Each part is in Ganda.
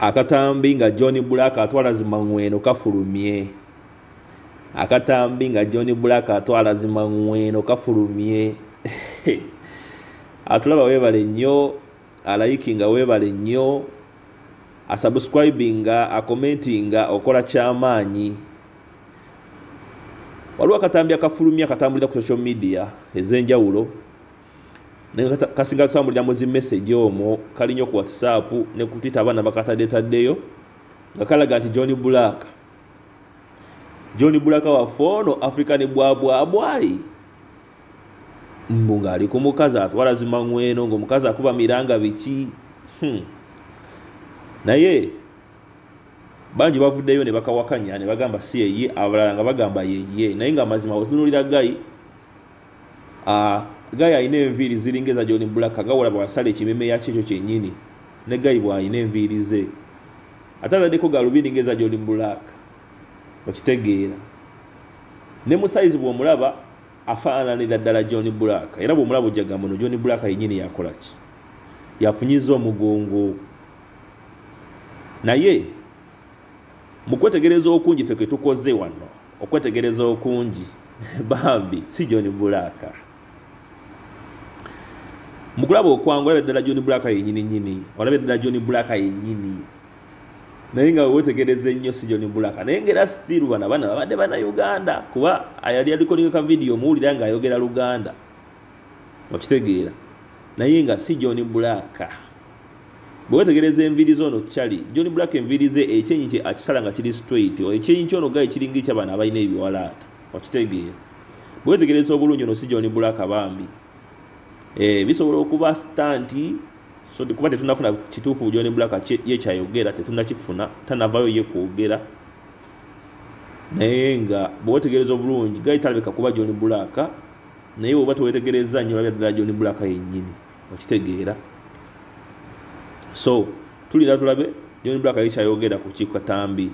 akatambi nga john black atwala zimaweno kafulumye akatambi nga john black atwala zimaweno kafulumye atulaba webale nnyo alaiki nga webale nnyo asubscribinga akomentinga okola kyamaanyi waliwo akatambi akafulumya akatambulira ku social media ez'enjawulo nekasinga kutambulira muzi mesagi omwo kalinyo ku whatsapp nekutwita abaana bakataddetaddeyo nga kalaga nti john bulak john bulak waffe ono african bwabwabwai mbu ngaali ku mukazi atwala zimaweno ngaomukazi akuba miranga biki hmm. naye bangi bavuddeyo ne bakawakanya ne bagamba si yeye abalala nga bagamba yeye naye nga mazima wetunuulira gai gayi alina enviiri ziringeza john black nga walaba wasala ekimeme yakyo ekyo kyennyini ne gayi bw'alina enviiri ze ate azaddeko galubindi ngeza john black okitegeera ne musayizi bwomulaba afaananira ddala john black era bwomulaba ojagambo no john black yennyini yakola ki yafunyiza omugongo naye mu kwetegereza okungi ffe ketukoze wano okwetegereza okungi bambi si john bulaka mukulaba okwangu olaba eddala john blaka yenyininyini olaba eddala john blaka yenyini naye nga wetegereza ennyo si john blaka naye ngaera stiru bana bana babadde bana uganda kuba yali alikoningaka vidiyo muwulira ngaayogera luganda okitegeera naye nga si john blaka bwewetegereza enviri zono kyali john blaka enviri ze ekyenyi kye akisala nga kiri straight ekyenyi kyono gayi kiringa ekyabaana abalina ebiwalaata okitegeera bwewetegereza obulungi ono si john blaka bambi Eh, bisobola okuba sta nti kuba tetunafuna kituufu jone bulaka yekyayogera tetunakifuna tanavayo yekwogera naye nga bwewetegereza obulungi gali talabeka kuba jone bulaka naye weoba tewetegereza nyo olabya ddala jone bulaka yennyini okitegeera so tulinda tulabe jone bulaka yekyayogera ku kikatambi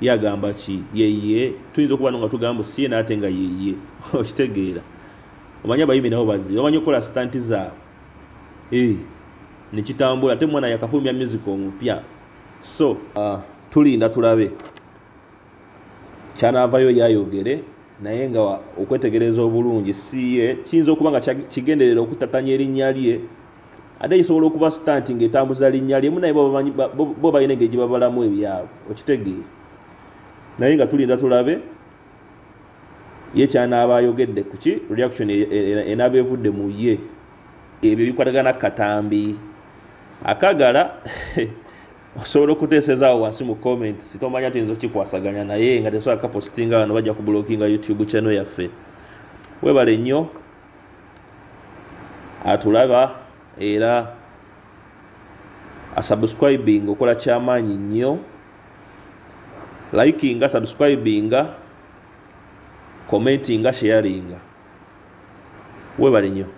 yagamba ki yeye tuyinza okuba no nga tugamba siye naate nga yeye okitegeera omanyi abayimbi nabo bazi omanyi okukola sitanti zaabwe nekitambula ate mwana yakafumbya musica omupya so uh, tulinda tulabe kyanavayo yayogere naye nga okwetegereza obulungi siye kiyinza okuba nga kigenderera okutatanya erinnya lye ate kisobola okuba sitanti ngaetambuza linnya lye munaye bo balina engeri gyebabalamu ebyabwe okitegeere naye nga tulinda tulabe ye kyanaaba ayogedde kuki reaction e-, e-, e-, enaaba evudde mu ye ebyo bikwatagana katambi akagala osobola okuteesezaawo wansi mu comments tomanya tuyinza okikwasaganya naye nga tesobola kapositinga wano bajja kubulokinga youtube channel yaffe webale nnyo atulaba era asubscribing okola kyamaanyi nnyo likinga subscribinga komenti nga sheyalinga webale nyo